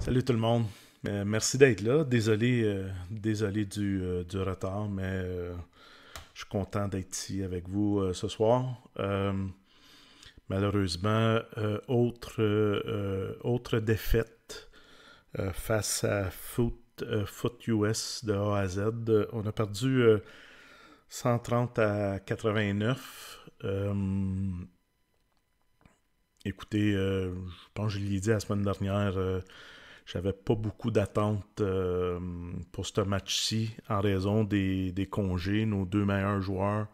Salut tout le monde. Euh, merci d'être là. Désolé, euh, désolé euh, du, retard, mais je suis content d'être ici avec vous ce soir. malheureusement, autre, autre défaite face à Foot, Foot, US de A à Z. On a perdu 130 à 89. écoutez, je pense que je l'ai dit la semaine dernière j'avais pas beaucoup d'attentes euh, pour ce match-ci en raison des, congés. Nos deux meilleurs joueurs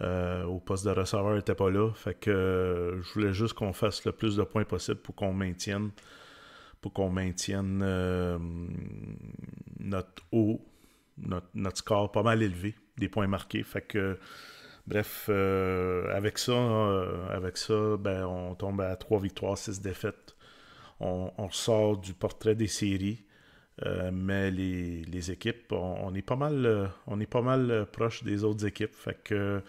euh, au poste de receveur n'étaient pas là. Fait que euh, je voulais juste qu'on fasse le plus de points possible pour qu'on maintienne pour qu'on maintienne notre haut, notre, score pas mal élevé, des points marqués. Fait que bref, avec ça, avec ça, ben, on tombe à trois victoires, six défaites on, sort du portrait des séries. Euh, mais les, équipes, on, est pas mal, euh, on est pas mal euh, proche des autres équipes. Fait que,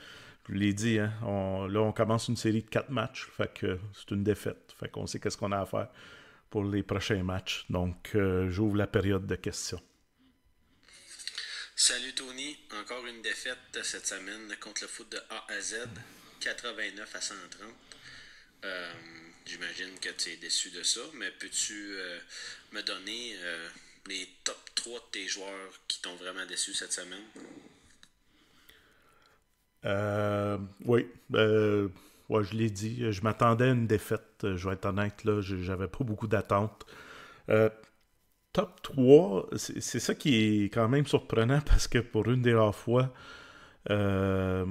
je l'ai dit, hein, on, là, on commence une série de quatre matchs. Fait que c'est une défaite. Fait qu'on sait qu'est-ce qu'on a à faire pour les prochains matchs. Donc, j'ouvre la période de questions. Salut Tony, encore une défaite cette semaine contre le foot de A à Z, 89 à 130. Euh, J'imagine que tu es déçu de ça, mais peux-tu euh, me donner euh, les top 3 de tes joueurs qui t'ont vraiment déçu cette semaine? Euh, oui. Ouais, je l'ai dit. Je m'attendais à une défaite. Je vais être honnête, là, j'avais pas beaucoup d'attentes. top 3, c'est ça qui est quand même surprenant parce que pour une des rares fois, euh,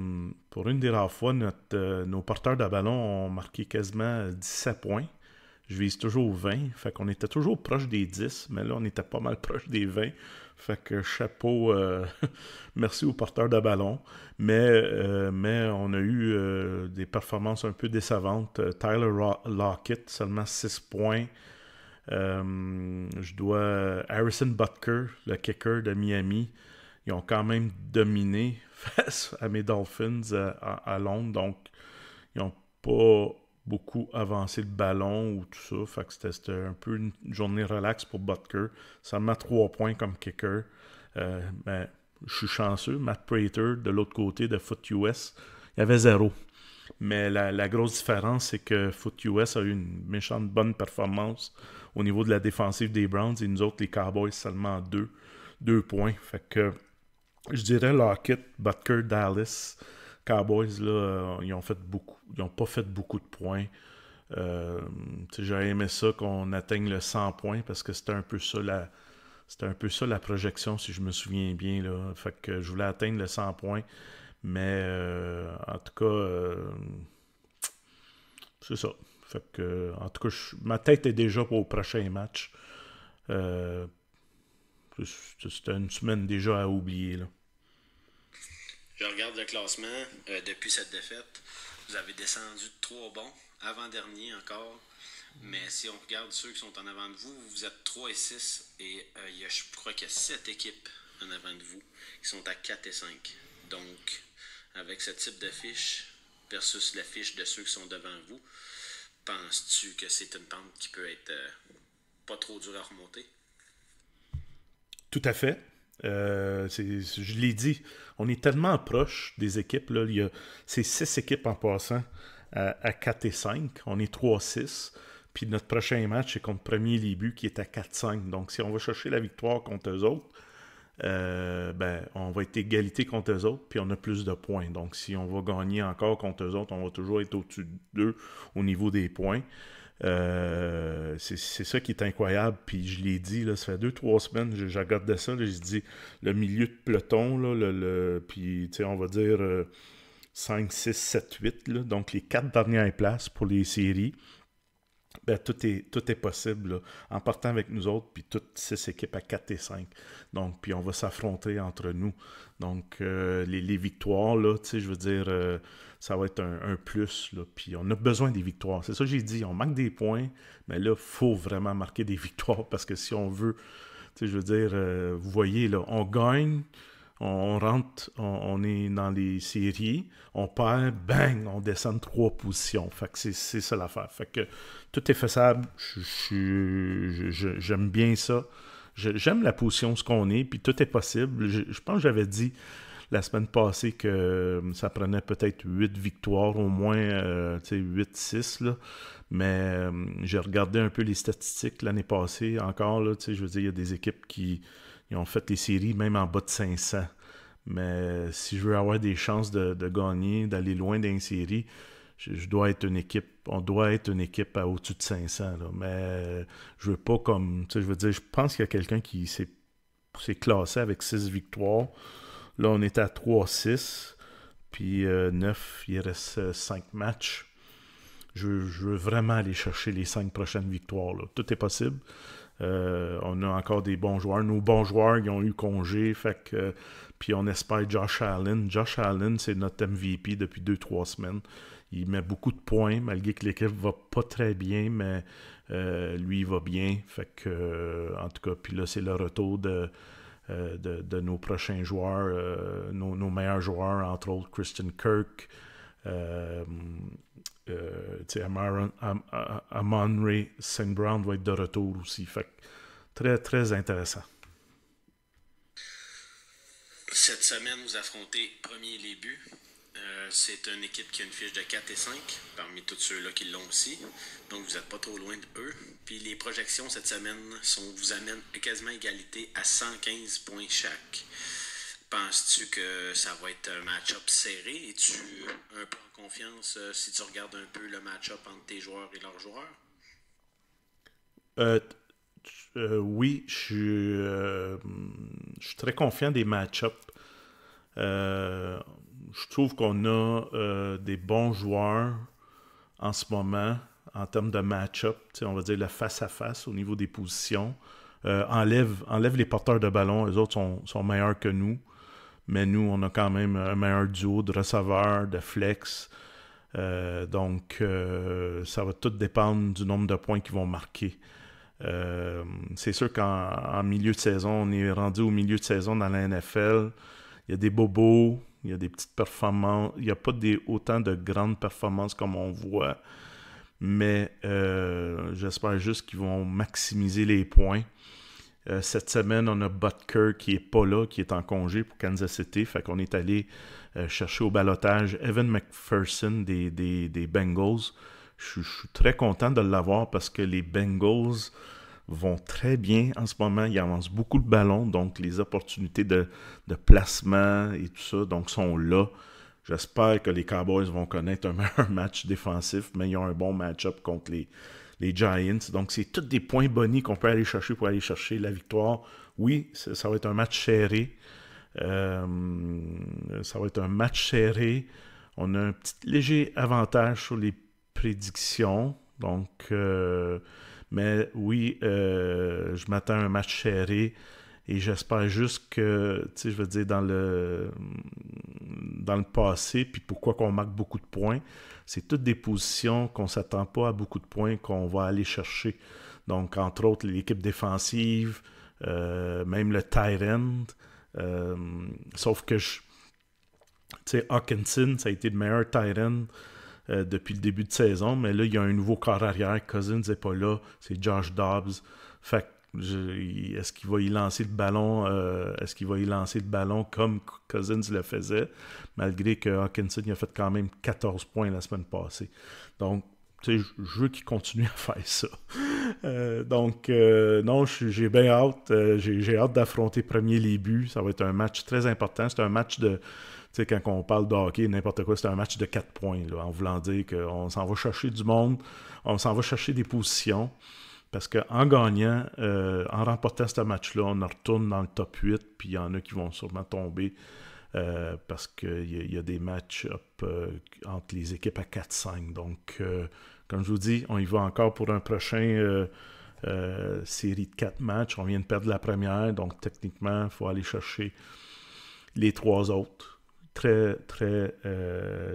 pour une des rares fois, euh, nos porteurs de ballon ont marqué quasiment 17 points. Je vise toujours 20. Fait qu'on était toujours proche des 10, mais là, on était pas mal proche des 20. Fait que chapeau, euh, merci aux porteurs de ballon. Mais, mais on a eu des performances un peu décevantes. Tyler Lockett, seulement 6 points. je dois Harrison Butker, le kicker de Miami, ils ont quand même dominé face à mes Dolphins euh, à, Londres. Donc, ils n'ont pas beaucoup avancé le ballon ou tout ça. Fait que c'était un peu une journée relaxe pour Butker. Ça m'a trois points comme kicker. Euh, mais je suis chanceux. Matt Prater, de l'autre côté de Foot US, il y avait zéro. Mais la, grosse différence, c'est que Foot US a eu une méchante bonne performance au niveau de la défensive des Browns et nous autres, les Cowboys, seulement 2 deux points. Fait que je dirais Lockett, Butker, Dallas, Cowboys, là, euh, ils ont fait beaucoup. Ils n'ont pas fait beaucoup de points. Euh, J'aurais aimé ça qu'on atteigne le 100 points parce que c'était un peu ça la. C'était un peu ça la projection, si je me souviens bien. Là. Fait que je voulais atteindre le 100 points. Mais euh, en tout cas, euh, c'est ça. Fait que, en tout cas, ma tête est déjà pour le prochain match. C'était une semaine déjà à oublier. Là. Je regarde le classement euh, depuis cette défaite. Vous avez descendu de trois bons, avant-dernier encore. Mais si on regarde ceux qui sont en avant de vous, vous êtes 3 et 6. Et euh, il y a, je crois qu'il y a 7 équipes en avant de vous qui sont à 4 et 5. Donc, avec ce type de fiche versus fiche de ceux qui sont devant vous, penses-tu que c'est une pente qui peut être euh, pas trop dure à remonter? Tout à fait. Euh, je l'ai dit, on est tellement proche des équipes. Là, il six équipes en passant à, 4 et 5. On est 3-6. Puis notre prochain match, est contre Premier Libu qui est à 4-5. Donc si on va chercher la victoire contre eux autres, euh, ben, on va être égalité contre eux autres, puis on a plus de points. Donc si on va gagner encore contre eux autres, on va toujours être au-dessus d'eux au niveau des points. Euh, c'est ça qui est incroyable. Puis je l'ai dit, ça fait deux, trois semaines, je, je ça, j'ai je dis le milieu de peloton, le, puis on va dire 5, 6, 7, 8, donc les quatre dernières places pour les séries. Ben, tout, est, tout est possible en partant avec nous autres, puis toutes ces équipes à 4 et 5. Donc, puis on va s'affronter entre nous. Donc, euh, les, victoires, là, tu je veux dire, euh, ça va être un, plus, là, puis on a besoin des victoires. C'est ça que j'ai dit, on manque des points, mais là, il faut vraiment marquer des victoires parce que si on veut, tu je veux dire, euh, vous voyez, là, on gagne, on, rentre, on, est dans les séries, on perd, bang, on descend trois positions. Fait que c'est ça l'affaire. Fait que tout est faisable. J'aime bien ça. J'aime la position, ce qu'on est, puis tout est possible. Je, pense que j'avais dit la semaine passée que euh, ça prenait peut-être huit victoires, au moins euh, huit, 8-6. Mais euh, j'ai regardé un peu les statistiques l'année passée encore. Là, je veux dire, il y a des équipes qui, ils fait les séries même en bas de 500. Mais si je veux avoir des chances de, gagner, d'aller loin dans série je, dois être une équipe. On doit être une équipe à au-dessus de 500. Mais je veux pas comme. Je veux dire, je pense qu'il y a quelqu'un qui s'est, classé avec 6 victoires. Là, on est à 3-6. Puis 9, euh, il reste 5 euh, matchs. Je, veux vraiment aller chercher les cinq prochaines victoires. Tout est possible. Euh, on a encore des bons joueurs. Nos bons joueurs, ils ont eu congé. Fait que, puis on espère Josh Allen. Josh Allen, c'est notre MVP depuis 2-3 semaines. Il met beaucoup de points, malgré que l'équipe va pas très bien, mais euh, lui, il va bien. Fait que, euh, en tout cas, puis là, c'est le retour de, de, nos prochains joueurs, nos, nos, meilleurs joueurs, entre autres Christian Kirk. Amon, Ray St. Brown va être de retour aussi. Fait très, très intéressant. Cette semaine, vous affrontez premier les buts. Euh, c'est une équipe qui a une fiche de 4 et 5 parmi tous ceux-là qui l'ont aussi. Donc vous n'êtes pas trop loin de eux. Puis les projections cette semaine sont, vous amènent à quasiment égalité à 115 points chaque. Penses-tu que ça va être un match-up serré? Es-tu un peu en confiance euh, si tu regardes un peu le match-up entre tes joueurs et leurs joueurs? Euh, euh, oui, je suis, très confiant des match-ups. je trouve qu'on a des bons joueurs en ce moment en termes de match-up, on va dire le face-à-face au niveau des positions. enlève, enlève, les porteurs de ballon, les autres sont, sont meilleurs que nous. Mais nous, on a quand même un meilleur duo de receveurs, de flex. Euh, donc, euh, ça va tout dépendre du nombre de points qu'ils vont marquer. Euh, c'est sûr qu'en milieu de saison, on est rendu au milieu de saison dans la NFL. Il y a des bobos, il y a des petites performances. Il n'y a pas autant de grandes performances comme on voit. Mais j'espère juste qu'ils vont maximiser les points. Euh, cette semaine, on a Butker qui est pas là, qui est en congé pour Kansas City. Fait qu'on est allé euh, chercher au balotage Evan McPherson des, Bengals. Je suis très content de l'avoir parce que les Bengals vont très bien en ce moment. Ils avancent beaucoup de ballons, donc les opportunités de, placement et tout ça, donc sont là. J'espère que les Cowboys vont connaître un meilleur match défensif, mais ils ont un bon match-up contre les, les Giants. Donc, c'est tous des points bonus qu'on peut aller chercher pour aller chercher la victoire. Oui, ça, va être un match serré. Euh, ça va être un match serré. On a un petit léger avantage sur les prédictions. Donc, euh, mais oui, euh, je m'attends à un match serré. Et j'espère juste que, tu sais, je veux dire, dans le, dans le passé, puis pourquoi qu'on marque beaucoup de points, c'est toutes des positions qu'on ne s'attend pas à beaucoup de points qu'on va aller chercher. Donc, entre autres, l'équipe défensive, euh, même le tight end. Euh, sauf que, tu sais, Hawkinson, ça a été le meilleur tight euh, depuis le début de saison, mais là, il y a un nouveau corps arrière. Cousins n'est pas là, c'est Josh Dobbs. Fait est-ce qu'il va y lancer le ballon euh, Est-ce qu'il va y lancer le ballon comme Cousins le faisait, malgré que Hawkinson a fait quand même 14 points la semaine passée. Donc, je veux qu'il continue à faire ça. Euh, donc, euh, non, j'ai bien hâte. j'ai hâte d'affronter premier les buts. Ça va être un match très important. C'est un match de. Tu sais, quand on parle de hockey, n'importe quoi, c'est un match de 4 points, en voulant dire qu'on s'en va chercher du monde, on s'en va chercher des positions. Parce qu'en gagnant, euh, en remportant ce match-là, on retourne dans le top 8, puis il y en a qui vont sûrement tomber euh, parce qu'il y, a des matchs euh, entre les équipes à 4-5. Donc, comme je vous dis, on y va encore pour un prochain série de 4 matchs. On vient de perdre la première, donc techniquement, il faut aller chercher les trois autres. Très, très.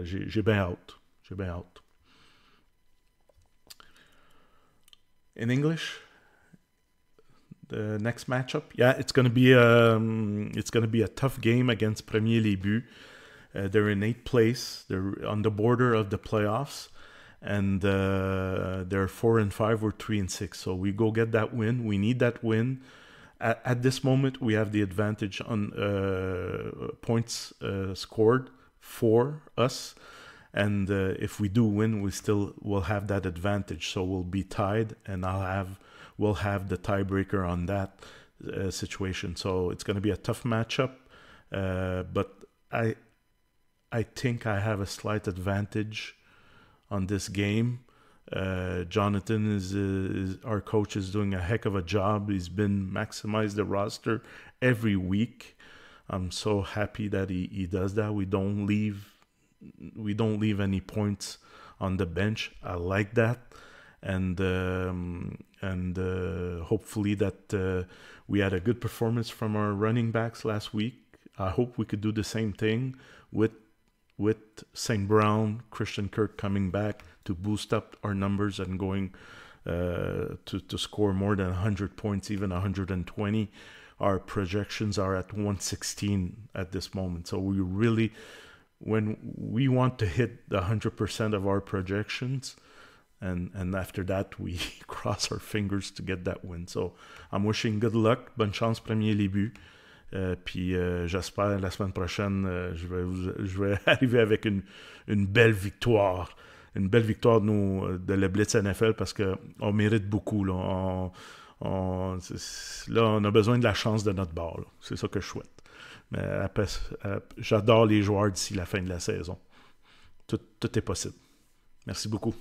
J'ai bien hâte. J'ai bien hâte. in English. The next matchup, yeah, it's gonna be um, it's gonna be a tough game against Premier Libu. Uh, they're in eighth place. They're on the border of the playoffs, and uh, they're four and 5 or three and six. So we go get that win. We need that win. At, at this moment, we have the advantage on uh, points uh, scored for us and uh, if we do win we still will have that advantage so we'll be tied and i'll have we'll have the tiebreaker on that uh, situation so it's going to be a tough matchup uh, but i i think i have a slight advantage on this game uh, jonathan is, uh, is our coach is doing a heck of a job he's been maximized the roster every week i'm so happy that he, he does that we don't leave we don't leave any points on the bench. I like that, and um, and uh, hopefully that uh, we had a good performance from our running backs last week. I hope we could do the same thing with with St. Brown, Christian Kirk coming back to boost up our numbers and going uh, to to score more than 100 points, even 120. Our projections are at 116 at this moment, so we really when we want to hit the 100% of our projections and and after that we cross our fingers to get that win so I'm wishing good luck bonne chance premier début euh, puis euh, j'espère la semaine prochaine euh, je vais vous, je vais arriver avec une une belle victoire une belle victoire de, nous euh, de la Blitz NFL parce que on mérite beaucoup là. On, là, on a besoin de la chance de notre bord. C'est ça que je souhaite. Mais euh, j'adore les joueurs d'ici la fin de la saison. Tout, tout est possible. Merci beaucoup.